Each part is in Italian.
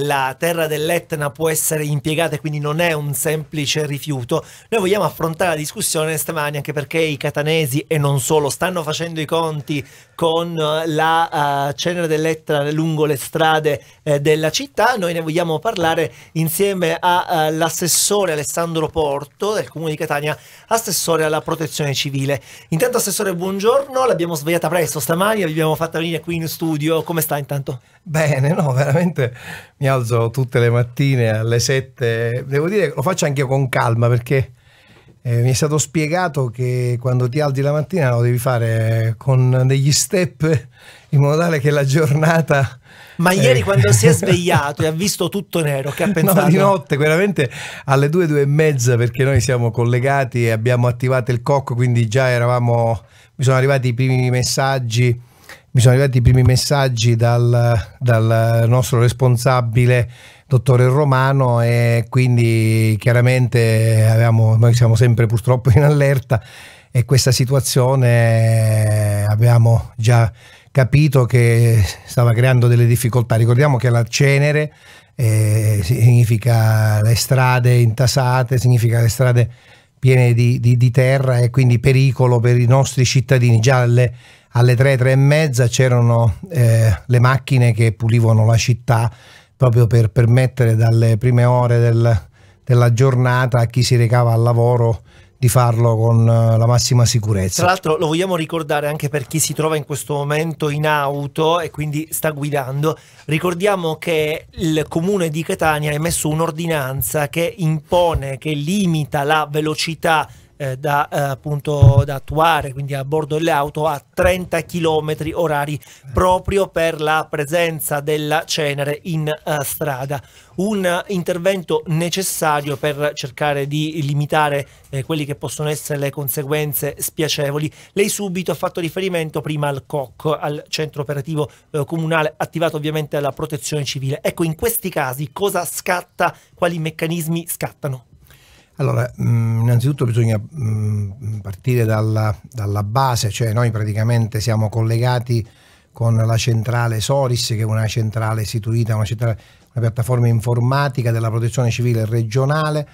la terra dell'Etna può essere impiegata e quindi non è un semplice rifiuto. Noi vogliamo affrontare la discussione stamani anche perché i catanesi e non solo stanno facendo i conti con eh, la uh, cenere dell'Etna lungo le strade eh, della città. Noi ne vogliamo parlare insieme all'assessore eh, uh, Alessandro Porto del comune di Catania, assessore alla protezione civile. Intanto assessore buongiorno, l'abbiamo svegliata presto stamani, l'abbiamo fatta venire qui in studio. Come sta intanto? Bene, no, veramente mi alzo tutte le mattine alle 7. Devo dire che lo faccio anche io con calma perché eh, mi è stato spiegato che quando ti alzi la mattina lo devi fare con degli step in modo tale che la giornata... Ma eh, ieri quando si è svegliato e ha visto tutto nero, che ha pensato? No, di notte, veramente alle 2, 2 e mezza perché noi siamo collegati e abbiamo attivato il cocco, quindi già eravamo... mi sono arrivati i primi messaggi mi sono arrivati i primi messaggi dal, dal nostro responsabile dottore Romano e quindi chiaramente avevamo, noi siamo sempre purtroppo in allerta e questa situazione abbiamo già capito che stava creando delle difficoltà. Ricordiamo che la cenere eh, significa le strade intasate, significa le strade piene di, di, di terra e quindi pericolo per i nostri cittadini. Già le, alle 3, 3 e mezza c'erano eh, le macchine che pulivano la città proprio per permettere dalle prime ore del, della giornata a chi si recava al lavoro di farlo con eh, la massima sicurezza. Tra l'altro lo vogliamo ricordare anche per chi si trova in questo momento in auto e quindi sta guidando. Ricordiamo che il comune di Catania ha emesso un'ordinanza che impone, che limita la velocità eh, da, eh, appunto, da attuare, quindi a bordo delle auto a 30 km orari eh. proprio per la presenza della cenere in uh, strada. Un intervento necessario per cercare di limitare eh, quelle che possono essere le conseguenze spiacevoli. Lei subito ha fatto riferimento prima al COC, al centro operativo eh, comunale, attivato ovviamente dalla protezione civile. Ecco, in questi casi cosa scatta, quali meccanismi scattano? Allora, mm, innanzitutto bisogna mm, partire dalla, dalla, base, cioè noi praticamente siamo collegati con la centrale Soris, che è una centrale istituita, una, centrale, una piattaforma informatica della protezione civile regionale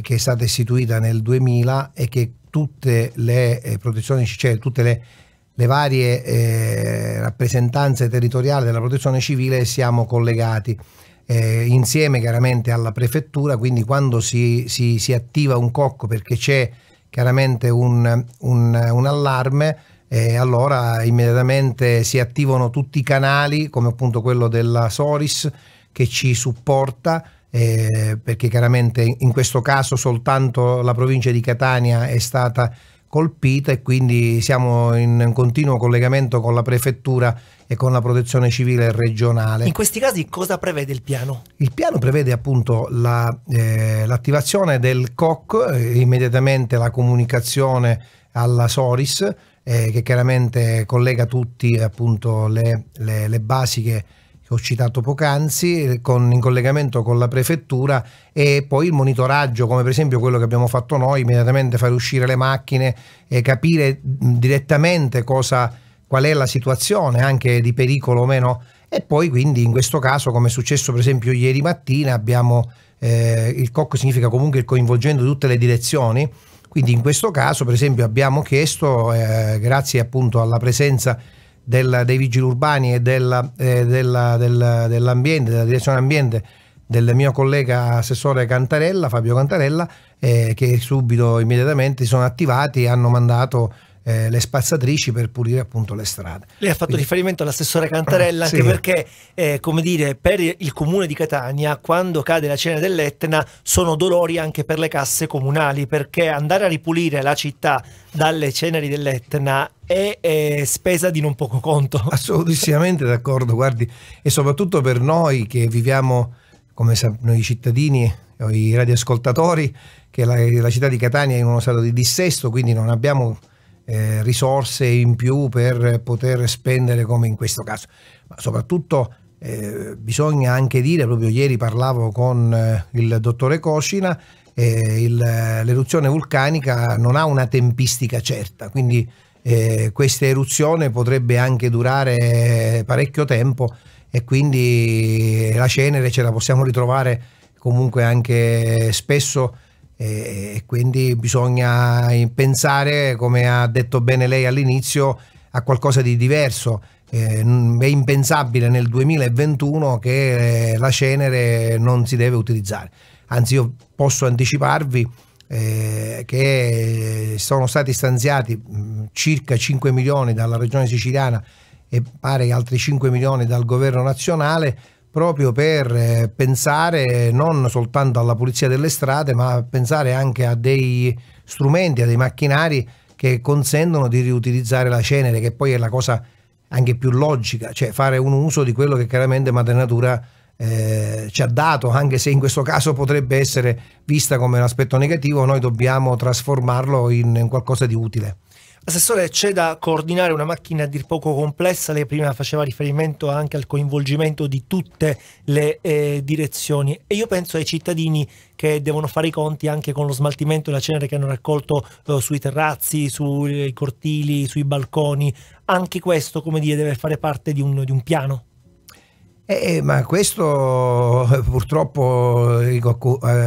che è stata istituita nel 2000 e che tutte le eh, protezioni, cioè tutte le, le varie eh, rappresentanze territoriali della protezione civile siamo collegati eh, insieme chiaramente alla prefettura, quindi quando si, si, si attiva un cocco perché c'è chiaramente un, un, un allarme, eh, allora immediatamente si attivano tutti i canali come appunto quello della Soris che ci supporta eh, perché chiaramente in questo caso soltanto la provincia di Catania è stata colpita e quindi siamo in continuo collegamento con la prefettura e con la protezione civile regionale. In questi casi cosa prevede il piano? Il piano prevede appunto l'attivazione la, eh, del COC, eh, immediatamente la comunicazione alla SORIS eh, che chiaramente collega tutti appunto le, le, le basi ho citato poc'anzi, eh, con, in collegamento con la prefettura e poi il monitoraggio, come per esempio quello che abbiamo fatto noi, immediatamente fare uscire le macchine e capire direttamente cosa, qual è la situazione anche di pericolo o meno. E poi quindi in questo caso, come è successo per esempio ieri mattina, abbiamo eh, il COC significa comunque coinvolgendo tutte le direzioni. Quindi in questo caso, per esempio, abbiamo chiesto, eh, grazie appunto alla presenza del, dei vigili urbani e della, eh, della, della, dell'ambiente, della direzione ambiente del mio collega assessore Cantarella, Fabio Cantarella, eh, che subito immediatamente si sono attivati e hanno mandato eh, le spazzatrici per pulire appunto le strade. Lei ha fatto Quindi... riferimento all'assessore Cantarella ah, anche sì. perché, eh, come dire, per il comune di Catania, quando cade la cena dell'Etna, sono dolori anche per le casse comunali, perché andare a ripulire la città dalle ceneri dell'Etna è, è, spesa di non poco conto. Assolutamente d'accordo, guardi, e soprattutto per noi che viviamo come noi cittadini o i radioascoltatori, che la, la città di Catania è in uno stato di dissesto, quindi non abbiamo eh, risorse in più per poter spendere come in questo caso, ma soprattutto eh, bisogna anche dire, proprio ieri parlavo con eh, il dottore Coscina, eh, l'eruzione vulcanica non ha una tempistica certa, quindi eh, questa eruzione potrebbe anche durare parecchio tempo e quindi la cenere ce la possiamo ritrovare comunque anche spesso e, quindi bisogna pensare, come ha detto bene lei all'inizio, a qualcosa di diverso. Eh, è impensabile nel 2021 che eh, la cenere non si deve utilizzare. Anzi, io posso anticiparvi eh, che sono stati stanziati circa 5 milioni dalla Regione siciliana e pare altri 5 milioni dal governo nazionale proprio per eh, pensare non soltanto alla pulizia delle strade, ma pensare anche a dei strumenti, a dei macchinari che consentono di riutilizzare la cenere, che poi è la cosa anche più logica, cioè fare un uso di quello che chiaramente Madre Natura eh, ci ha dato, anche se in questo caso potrebbe essere vista come un aspetto negativo, noi dobbiamo trasformarlo in, in qualcosa di utile. Assessore, c'è da coordinare una macchina a dir poco complessa, lei prima faceva riferimento anche al coinvolgimento di tutte le eh, direzioni e io penso ai cittadini che devono fare i conti anche con lo smaltimento della cenere che hanno raccolto eh, sui terrazzi, sui cortili, sui balconi, anche questo come dire deve fare parte di un, di un piano. Eh, eh ma questo eh, purtroppo eh,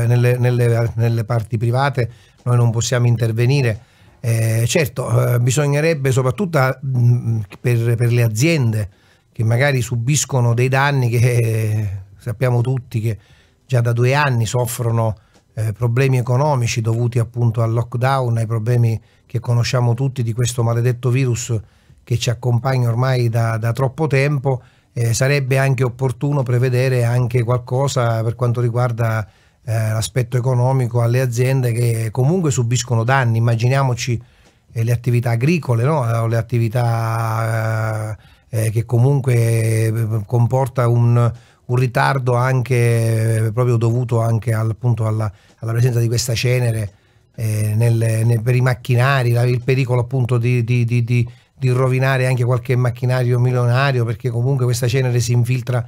nelle, nelle, nelle parti private noi non possiamo intervenire eh, certo, eh, bisognerebbe soprattutto a, mh, eh, per, per, le aziende che magari subiscono dei danni che eh, sappiamo tutti che già da due anni soffrono eh, problemi economici dovuti appunto al lockdown, ai problemi che conosciamo tutti di questo maledetto virus che ci accompagna ormai da, da troppo tempo, eh, sarebbe anche opportuno prevedere anche qualcosa per quanto riguarda eh, l'aspetto economico alle aziende che comunque subiscono danni. Immaginiamoci eh, le attività agricole, no? Eh, le attività eh, eh che comunque eh, comporta un, un ritardo anche proprio dovuto anche al, appunto alla, alla, presenza di questa cenere nel, nel, per i macchinari, il pericolo appunto di, di, di, di di rovinare anche qualche macchinario milionario perché comunque questa cenere si infiltra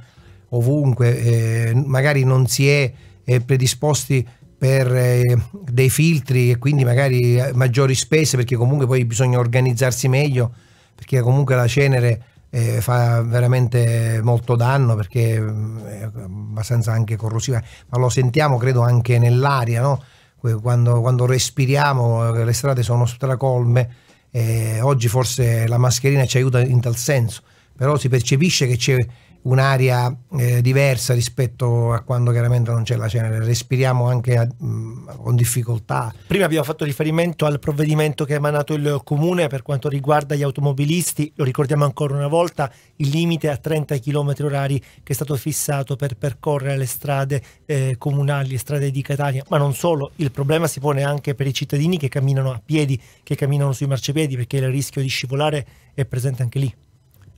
ovunque, eh, magari non si è eh, predisposti per eh, dei filtri e quindi magari eh, maggiori spese perché comunque poi bisogna organizzarsi meglio perché comunque la cenere eh, fa veramente molto danno perché eh, è abbastanza anche corrosiva ma lo sentiamo credo anche nell'aria no? quando, quando respiriamo eh, le strade sono stracolme eh, oggi forse la mascherina ci aiuta in tal senso però si percepisce che c'è un'aria eh, diversa rispetto a quando chiaramente non c'è la cenere, respiriamo anche a, mh, mm, con difficoltà. Prima abbiamo fatto riferimento al provvedimento che ha emanato il comune per quanto riguarda gli automobilisti, lo ricordiamo ancora una volta, il limite a 30 km orari che è stato fissato per percorrere le strade eh, comunali, le strade di Catania, ma non solo, il problema si pone anche per i cittadini che camminano a piedi, che camminano sui marciapiedi perché il rischio di scivolare è presente anche lì.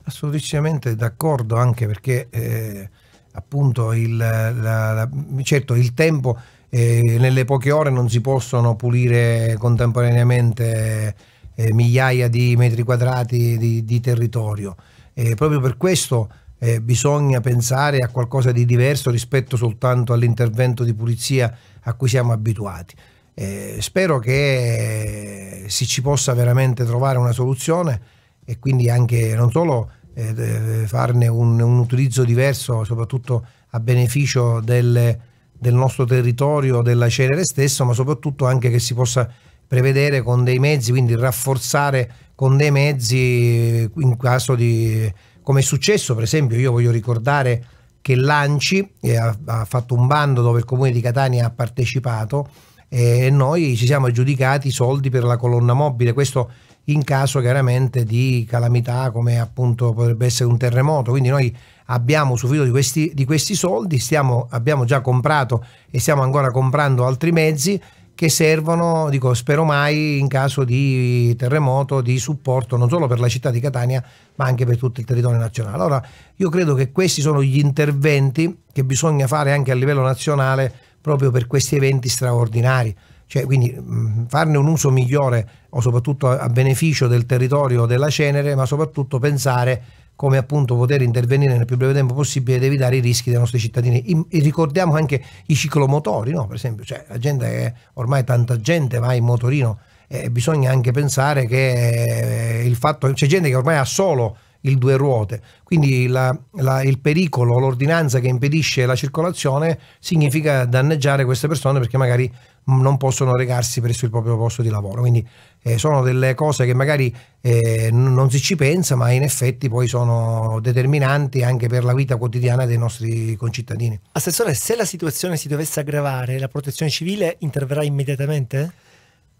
Assolutamente d'accordo, anche perché eh, appunto il, la, la, certo, il tempo eh, nelle poche ore non si possono pulire contemporaneamente eh, migliaia di metri quadrati di, di territorio. Eh, proprio per questo eh, bisogna pensare a qualcosa di diverso rispetto soltanto all'intervento di pulizia a cui siamo abituati. Eh, spero che si ci possa veramente trovare una soluzione e quindi anche non solo eh, farne un, un, utilizzo diverso, soprattutto a beneficio del, del nostro territorio, della Cerere stesso, ma soprattutto anche che si possa prevedere con dei mezzi, quindi rafforzare con dei mezzi eh, in caso di... come è successo per esempio, io voglio ricordare che l'ANCI eh, ha, ha fatto un bando dove il comune di Catania ha partecipato eh, e noi ci siamo aggiudicati i soldi per la colonna mobile, questo in caso chiaramente di calamità come appunto potrebbe essere un terremoto. Quindi noi abbiamo usufruito di questi, di questi soldi, stiamo, abbiamo già comprato e stiamo ancora comprando altri mezzi che servono, dico, spero mai, in caso di terremoto, di supporto non solo per la città di Catania, ma anche per tutto il territorio nazionale. Allora, io credo che questi sono gli interventi che bisogna fare anche a livello nazionale proprio per questi eventi straordinari. Cioè, quindi mh, mm, farne un uso migliore o soprattutto a, a beneficio del territorio della cenere, ma soprattutto pensare come appunto poter intervenire nel più breve tempo possibile ed evitare i rischi dei nostri cittadini. I, ricordiamo anche i ciclomotori, no? per esempio, cioè, la gente è, ormai tanta gente va in motorino e bisogna anche pensare che eh, il fatto c'è gente che ormai ha solo il due ruote, quindi la, la, il pericolo, l'ordinanza che impedisce la circolazione significa danneggiare queste persone perché magari non possono recarsi presso il proprio posto di lavoro. Quindi eh, sono delle cose che magari eh, non si ci pensa, ma in effetti poi sono determinanti anche per la vita quotidiana dei nostri concittadini. Assessore, se la situazione si dovesse aggravare, la protezione civile interverrà immediatamente?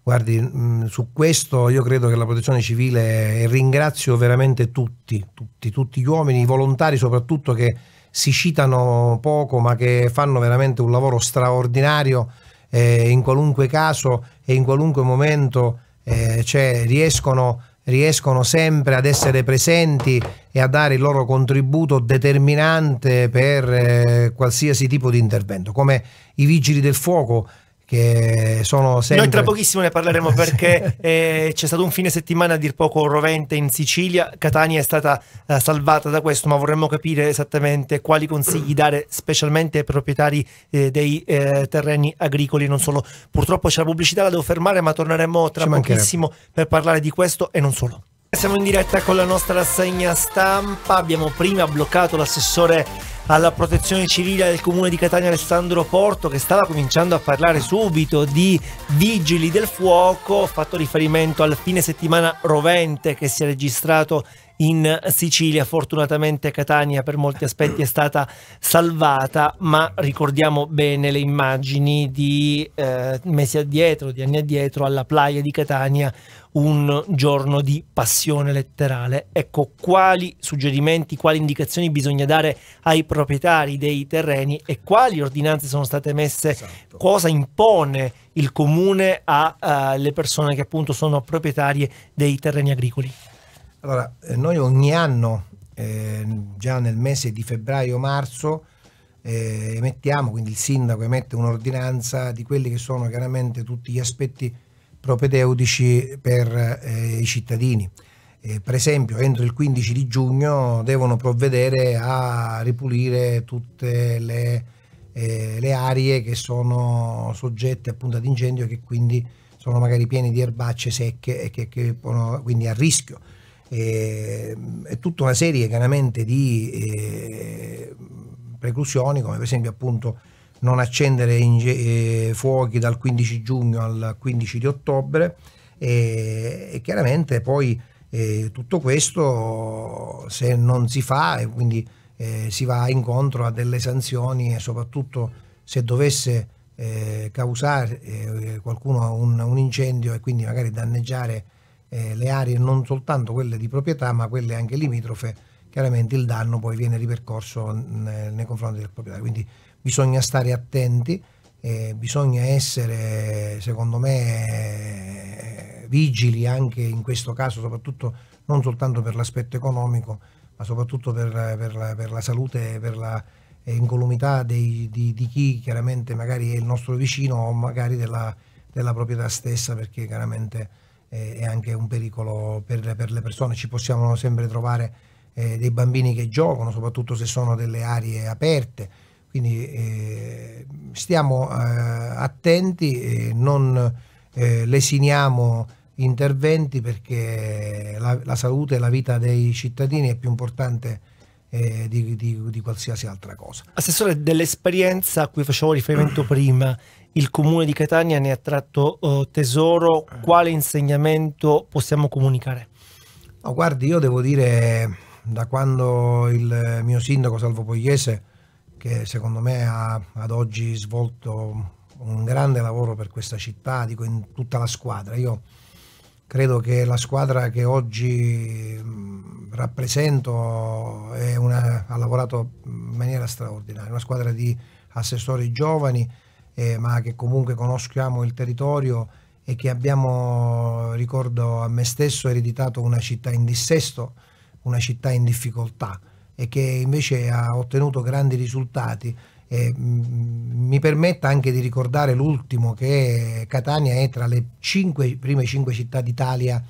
Guardi, mm, su questo io credo che la protezione civile, ringrazio veramente tutti, tutti, tutti gli uomini, i volontari soprattutto che si citano poco ma che fanno veramente un lavoro straordinario eh, in qualunque caso e in qualunque momento eh, cioè, riescono, riescono sempre ad essere presenti e a dare il loro contributo determinante per eh, qualsiasi tipo di intervento, come i vigili del fuoco che sono sempre... Noi tra pochissimo ne parleremo perché eh, c'è stato un fine settimana a dir poco rovente in Sicilia, Catania è stata eh, salvata da questo, ma vorremmo capire esattamente quali consigli dare specialmente ai proprietari eh, dei eh, terreni agricoli, non solo. Purtroppo c'è la pubblicità, la devo fermare, ma torneremo tra pochissimo per parlare di questo e non solo. Siamo in diretta con la nostra rassegna stampa, abbiamo prima bloccato l'assessore alla protezione civile del comune di Catania Alessandro Porto che stava cominciando a parlare subito di vigili del fuoco, ho fatto riferimento al fine settimana rovente che si è registrato in Sicilia. Fortunatamente Catania per molti aspetti è stata salvata, ma ricordiamo bene le immagini di eh, mesi addietro, di anni addietro, alla playa di Catania, un giorno di passione letterale. Ecco, quali suggerimenti, quali indicazioni bisogna dare ai proprietari dei terreni e quali ordinanze sono state messe, esatto. cosa impone il comune alle eh, uh, persone che appunto sono proprietarie dei terreni agricoli? Allora, eh, noi ogni anno, eh, già nel mese di febbraio-marzo, eh, emettiamo, quindi il sindaco emette un'ordinanza di quelli che sono chiaramente tutti gli aspetti propedeutici per eh, i cittadini. Eh, per esempio entro il 15 di giugno devono provvedere a ripulire tutte le, eh, le aree che sono soggette appunto ad incendio e che quindi sono magari piene di erbacce secche e che, che sono quindi a rischio. E, è tutta una serie chiaramente di eh, preclusioni come per esempio appunto non accendere inge- eh, fuochi dal 15 giugno al 15 di ottobre e, e chiaramente poi eh, tutto questo se non si fa e quindi eh, si va incontro a delle sanzioni e soprattutto se dovesse eh, causare eh, qualcuno un, un, incendio e quindi magari danneggiare eh, le aree non soltanto quelle di proprietà ma quelle anche limitrofe chiaramente il danno poi viene ripercorso nei confronti del proprietario. Quindi bisogna stare attenti, eh, bisogna essere, secondo me, eh, vigili anche in questo caso, soprattutto non soltanto per l'aspetto economico, ma soprattutto per, per, la, per la, salute, per la eh, incolumità dei, di, di, chi chiaramente magari è il nostro vicino o magari della, della proprietà stessa, perché chiaramente eh, è anche un pericolo per, per le persone, ci possiamo sempre trovare eh, dei bambini che giocano, soprattutto se sono delle aree aperte. Quindi eh, stiamo eh, attenti, non eh, lesiniamo interventi perché la, la, salute e la vita dei cittadini è più importante eh, di, di, di, qualsiasi altra cosa. Assessore, dell'esperienza a cui facevo riferimento prima, il comune di Catania ne ha tratto eh, tesoro, quale insegnamento possiamo comunicare? No, guardi, io devo dire da quando il mio sindaco Salvo Pogliese, che secondo me ha ad oggi svolto un grande lavoro per questa città, dico in tutta la squadra, io credo che la squadra che oggi rappresento una, ha lavorato in maniera straordinaria, una squadra di assessori giovani, eh, ma che comunque conosciamo il territorio e che abbiamo, ricordo a me stesso, ereditato una città in dissesto una città in difficoltà e che invece ha ottenuto grandi risultati. E, mm, mm, mi permetta anche di ricordare l'ultimo che Catania è tra le cinque, prime cinque città d'Italia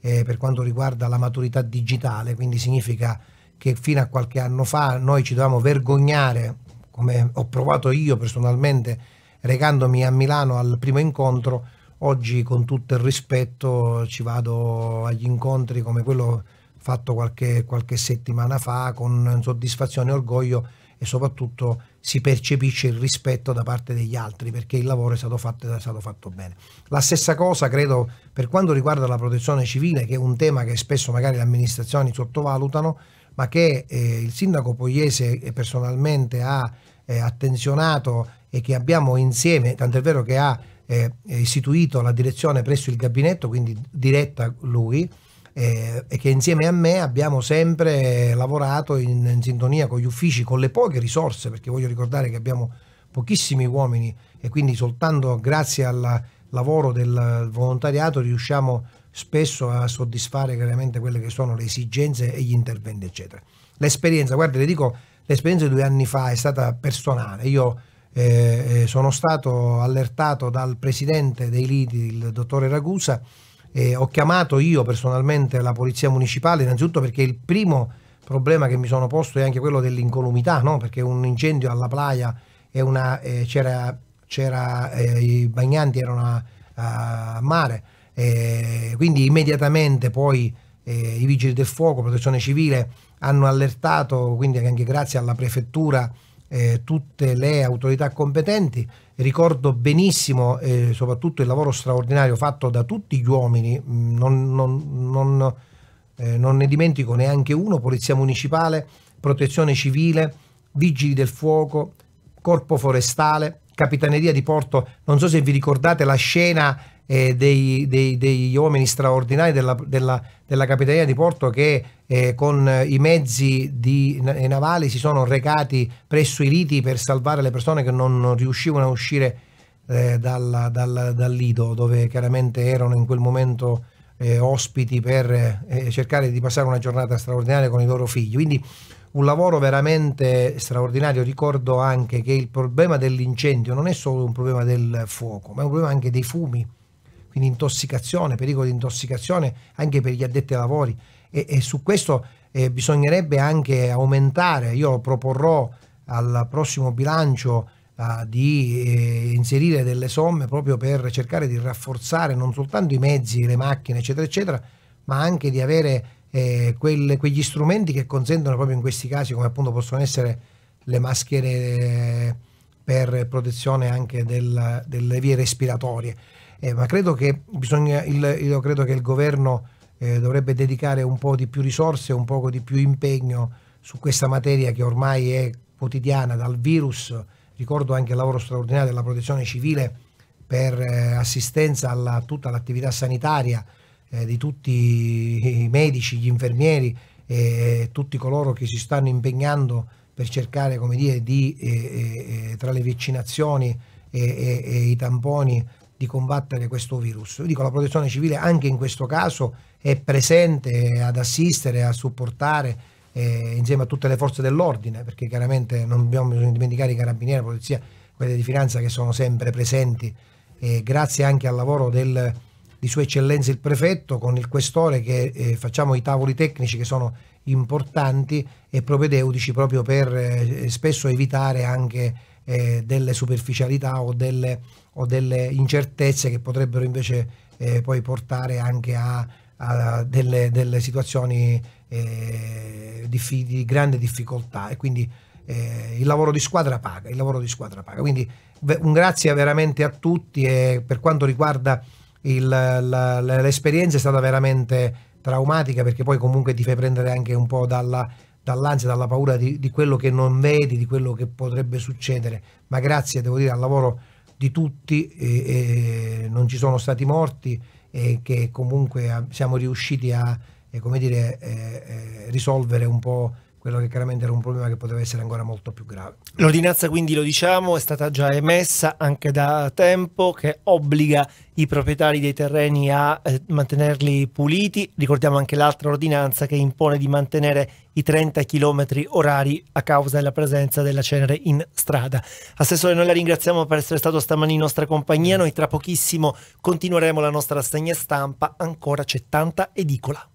eh, per quanto riguarda la maturità digitale, quindi significa che fino a qualche anno fa noi ci dovevamo vergognare, come ho provato io personalmente recandomi a Milano al primo incontro, oggi con tutto il rispetto ci vado agli incontri come quello fatto qualche, qualche settimana fa con soddisfazione e orgoglio e soprattutto si percepisce il rispetto da parte degli altri perché il lavoro è stato fatto, è stato fatto bene. La stessa cosa credo per quanto riguarda la protezione civile che è un tema che spesso magari le amministrazioni sottovalutano ma che eh, il sindaco Pogliese eh, personalmente ha eh, attenzionato e che abbiamo insieme, tant'è vero che ha eh, istituito la direzione presso il gabinetto, quindi diretta lui, eh, e che insieme a me abbiamo sempre lavorato in, in sintonia con gli uffici, con le poche risorse, perché voglio ricordare che abbiamo pochissimi uomini e quindi soltanto grazie al lavoro del volontariato riusciamo spesso a soddisfare chiaramente quelle che sono le esigenze e gli interventi eccetera. L'esperienza, guarda le dico, l'esperienza di due anni fa è stata personale, io eh, eh sono stato allertato dal presidente dei Lidi, il dottore Ragusa, eh, ho chiamato io personalmente la polizia municipale innanzitutto perché il primo problema che mi sono posto è anche quello dell'incolumità, no? perché un incendio alla playa eh, c'era, eh, i bagnanti erano a, a mare, quindi immediatamente poi eh, i vigili del fuoco, protezione civile hanno allertato, quindi anche grazie alla prefettura eh, tutte le autorità competenti. Ricordo benissimo eh, soprattutto il lavoro straordinario fatto da tutti gli uomini, mm, non, non, non, eh, non, ne dimentico neanche uno, Polizia Municipale, Protezione Civile, Vigili del Fuoco, Corpo Forestale, Capitaneria di Porto. Non so se vi ricordate la scena eh, dei, dei, degli uomini straordinari della, della, della Capitaneria di Porto che eh, con i mezzi di, navali si sono recati presso i riti per salvare le persone che non riuscivano a uscire eh, dal, dal, dal, lido dove chiaramente erano in quel momento eh, ospiti per eh, cercare di passare una giornata straordinaria con i loro figli. Quindi un lavoro veramente straordinario. Ricordo anche che il problema dell'incendio non è solo un problema del fuoco, ma è un problema anche dei fumi quindi intossicazione, pericolo di intossicazione anche per gli addetti ai lavori e, e su questo eh, bisognerebbe anche aumentare, io proporrò al prossimo bilancio eh, di eh, inserire delle somme proprio per cercare di rafforzare non soltanto i mezzi, le macchine eccetera eccetera, ma anche di avere eh, quel, quegli strumenti che consentono proprio in questi casi come appunto possono essere le maschere eh, per protezione anche del, delle vie respiratorie eh, ma credo che, bisogna, il, io credo che il governo eh, dovrebbe dedicare un po' di più risorse, un poco di più impegno su questa materia che ormai è quotidiana dal virus, ricordo anche il lavoro straordinario della protezione civile per eh, assistenza a tutta l'attività sanitaria eh, di tutti i medici, gli infermieri e eh, tutti coloro che si stanno impegnando per cercare come dire, di, eh, tra le vaccinazioni e, e, e i tamponi di combattere questo virus. Io dico la protezione civile anche in questo caso è presente ad assistere, a supportare eh, insieme a tutte le forze dell'ordine, perché chiaramente non dobbiamo dimenticare i carabinieri, la polizia, quelle di finanza che sono sempre presenti, eh, grazie anche al lavoro del, di Sua Eccellenza il Prefetto con il Questore che eh, facciamo i tavoli tecnici che sono importanti e propedeutici proprio per eh, spesso evitare anche eh, delle superficialità o delle, o delle, incertezze che potrebbero invece eh, poi portare anche a, a delle, delle, situazioni eh, di, di grande difficoltà e quindi eh, il lavoro di squadra paga, il lavoro di squadra paga. Quindi un grazie veramente a tutti e per quanto riguarda il, la, l'esperienza è stata veramente traumatica perché poi comunque ti fai prendere anche un po' dalla, dall'ansia, dalla paura di, di, quello che non vedi, di quello che potrebbe succedere. Ma grazie, devo dire, al lavoro di tutti, eh, eh, non ci sono stati morti e che comunque ah, siamo riusciti a eh, dire, eh, eh, risolvere un po' quello che chiaramente era un problema che poteva essere ancora molto più grave. L'ordinanza quindi, lo diciamo, è stata già emessa anche da tempo che obbliga i proprietari dei terreni a eh, mantenerli puliti. Ricordiamo anche l'altra ordinanza che impone di mantenere i 30 km orari a causa della presenza della cenere in strada. Assessore, noi la ringraziamo per essere stato stamani in nostra compagnia. Noi tra pochissimo continueremo la nostra rassegna stampa. Ancora c'è tanta edicola.